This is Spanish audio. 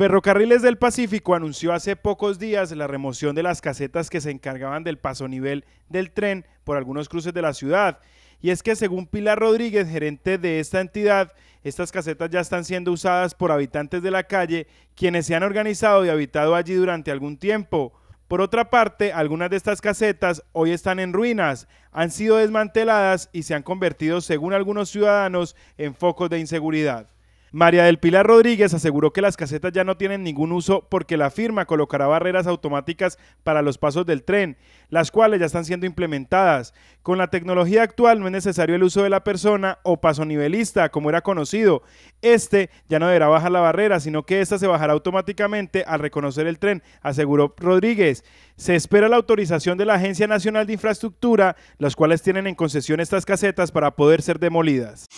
Ferrocarriles del Pacífico anunció hace pocos días la remoción de las casetas que se encargaban del paso nivel del tren por algunos cruces de la ciudad. Y es que según Pilar Rodríguez, gerente de esta entidad, estas casetas ya están siendo usadas por habitantes de la calle, quienes se han organizado y habitado allí durante algún tiempo. Por otra parte, algunas de estas casetas hoy están en ruinas, han sido desmanteladas y se han convertido, según algunos ciudadanos, en focos de inseguridad. María del Pilar Rodríguez aseguró que las casetas ya no tienen ningún uso porque la firma colocará barreras automáticas para los pasos del tren, las cuales ya están siendo implementadas. Con la tecnología actual no es necesario el uso de la persona o paso nivelista, como era conocido. Este ya no deberá bajar la barrera, sino que ésta se bajará automáticamente al reconocer el tren, aseguró Rodríguez. Se espera la autorización de la Agencia Nacional de Infraestructura, las cuales tienen en concesión estas casetas para poder ser demolidas.